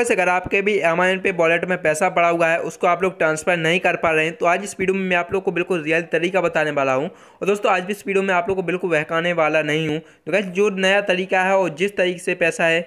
बस अगर आपके भी अमेजन पे वॉलेट में पैसा पड़ा हुआ है उसको आप लोग ट्रांसफ़र नहीं कर पा रहे हैं तो आज इस वीडियो में मैं आप लोग को बिल्कुल रियल तरीका बताने वाला हूं और दोस्तों आज भी इस वीडियो में आप लोग को बिल्कुल बहकाने वाला नहीं हूं तो गैस जो नया तरीका है और जिस तरीके से पैसा है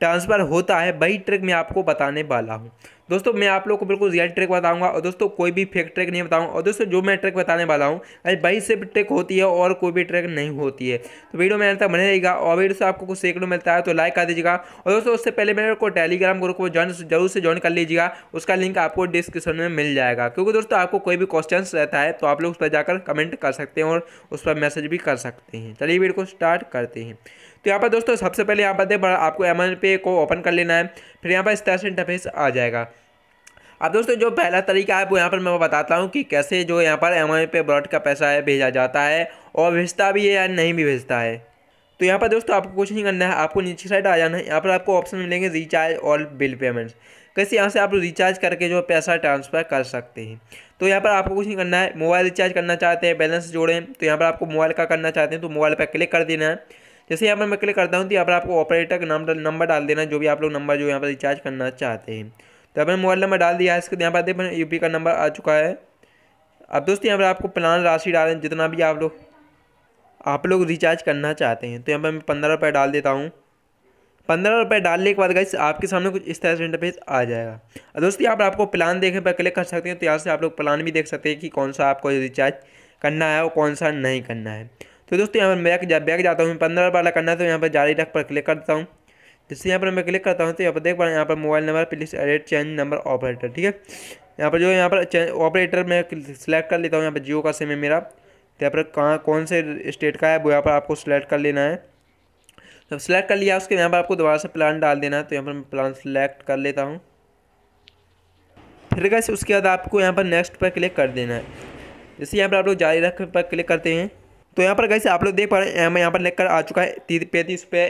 ट्रांसफ़र होता है वही ट्रिक मैं आपको बताने वाला हूँ दोस्तों मैं आप लोग को बिल्कुल रियल ट्रिक बताऊंगा और दोस्तों कोई भी फेक ट्रिक नहीं बताऊंगा और दोस्तों जो मैं ट्रिक बताने वाला हूँ भाई सिर्फ ट्रिक होती है और कोई भी ट्रिक नहीं होती है तो वीडियो मेरे तक बने रहेगा और वीडियो से आपको कुछ सीखने मिलता है तो लाइक कर दीजिएगा और दोस्तों उससे पहले मेरे को टेलीग्राम ग्रुप को ज्वाइन जरूर से ज्वाइन कर लीजिएगा उसका लिंक आपको डिस्क्रिप्शन में मिल जाएगा क्योंकि दोस्तों आपको कोई भी क्वेश्चन रहता है तो आप लोग उस पर जाकर कमेंट कर सकते हैं और उस पर मैसेज भी कर सकते हैं चलिए वीडियो को स्टार्ट करते हैं तो यहाँ पर दोस्तों सबसे पहले यहाँ पर आपको एम पे को ओपन कर लेना है फिर यहाँ पर इस तरह से इंटरफेस आ जाएगा अब दोस्तों जो पहला तरीका है वो यहाँ पर मैं बताता हूँ कि कैसे जो यहाँ पर एम पे ब्रॉड का पैसा है भेजा जाता है और भेजता भी है या नहीं भी भेजता है तो यहाँ पर दोस्तों आपको कुछ नहीं करना है आपको नीचे साइड आ जाना है यहाँ पर आपको ऑप्शन मिलेंगे रिचार्ज और बिल पेमेंट्स कैसे यहाँ से आप रिचार्ज करके जो पैसा ट्रांसफ़र कर सकते हैं तो यहाँ पर आपको कुछ नहीं करना है मोबाइल रिचार्ज करना चाहते हैं बैलेंस जोड़ें तो यहाँ पर आपको मोबाइल का करना चाहते हैं तो मोबाइल पर क्लिक कर देना है जैसे यहाँ पर मैं क्लिक करता हूँ तो यहाँ पर आपको ऑपरेटर का नंबर डाल देना जो भी आप लोग नंबर जो यहाँ पर रिचार्ज करना चाहते हैं तो अपने मोबाइल नंबर डाल दिया है इसके यहाँ पर देखें यूपी का नंबर आ चुका है अब दोस्त यहाँ पर आपको प्लान राशि डालें जितना भी आप लोग आप लोग रिचार्ज करना चाहते हैं तो यहाँ पर मैं पंद्रह रुपये डाल देता हूँ पंद्रह रुपये डालने के बाद गाइस आपके सामने कुछ इस तरह से इंटरफेस आ जाएगा और दोस्तों यहाँ पर आपको प्लान देखने पर क्लिक कर सकते हैं तो यहाँ से आप लोग प्लान भी देख सकते हैं कि कौन सा आपको रिचार्ज करना है और कौन सा नहीं करना है तो दोस्तों यहाँ पर बैग जा बैग जाता हूँ पंद्रह रुपये वाला करना है तो यहाँ पर जारी रख पर क्लिक कर देता हूँ जैसे यहाँ पर मैं क्लिक करता हूँ तो यहाँ पर देख पा रहे हैं यहाँ पर mobile number please edit change number operator ठीक है यहाँ पर जो यहाँ पर ऑपरेटर मैं सिलेक्ट कर लेता हूँ यहाँ पर जियो का सिम है मेरा तो यहाँ पर कहाँ कौन से स्टेट का है वो यहाँ पर आपको सिलेक्ट कर लेना है जब सिलेक्ट कर लिया उसके यहाँ पर आपको दोबारा से प्लान डाल देना है तो यहाँ पर मैं प्लान सिलेक्ट कर लेता हूँ फिर कैसे उसके बाद आपको यहाँ पर नेक्स्ट पर क्लिक कर देना है जैसे यहाँ पर आप लोग जारी रख पर क्लिक करते हैं तो यहाँ पर कैसे आप लोग देख पा रहे हैं यहाँ पर लेकर आ चुका है पैंतीस रुपये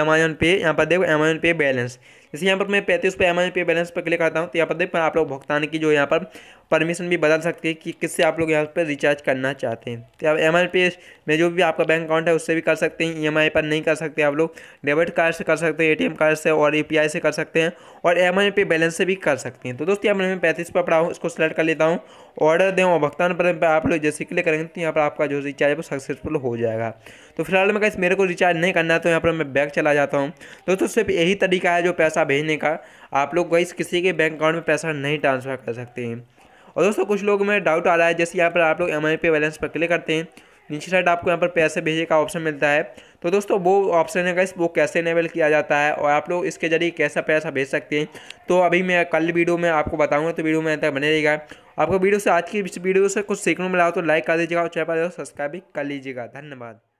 एम अमेजोन पे यहाँ पर देखो अमेजोन पे बैलेंस जैसे यहाँ पर मैं पैंतीस पे अमेजन पे बैलेंस पर क्लिक करता हूँ तो यहाँ पर देख आप लोग भुगतान की जो यहाँ पर परमिशन भी बदल सकते हैं कि किससे आप लोग यहाँ पर रिचार्ज करना चाहते हैं तो आप एम पे में जो भी आपका बैंक अकाउंट है उससे भी कर सकते हैं ई e पर नहीं कर सकते आप लोग डेबिट कार्ड से कर सकते हैं ए कार्ड से और यू से कर सकते हैं और एम पे बैलेंस से भी कर सकते हैं तो दोस्तों यहाँ पर मैं पैंतीस पर पढ़ा हूँ इसको सेलेक्ट कर लेता हूँ ऑर्डर दें और भुगतान पर आप लोग जैसे क्लिक करेंगे तो यहाँ पर आपका जो रिचार्ज वो सक्सेसफुल हो जाएगा तो फिलहाल मैं मेरे को रिचार्ज नहीं करना है तो यहाँ पर मैं बैक चला जाता हूँ दोस्तों सिर्फ यही तरीका है जो पैसा पैसा भेजने का आप लोग वाइस किसी के बैंक अकाउंट में पैसा नहीं ट्रांसफ़र कर सकते हैं और दोस्तों कुछ लोगों में डाउट आ रहा है जैसे यहाँ पर आप लोग एम आई पे बैलेंस पर क्लिक करते हैं नीचे साइड आपको यहाँ पर पैसे भेजने का ऑप्शन मिलता है तो दोस्तों वो ऑप्शन है वो कैसे इनेबल किया जाता है और आप लोग इसके जरिए कैसा पैसा भेज सकते हैं तो अभी मैं कल वीडियो में आपको बताऊंगा तो वीडियो में तक बने रहेगा आपको वीडियो से आज की वीडियो से कुछ सीखने मिला हो तो लाइक कर दीजिएगा और चैनल सब्सक्राइब तो भी कर लीजिएगा धन्यवाद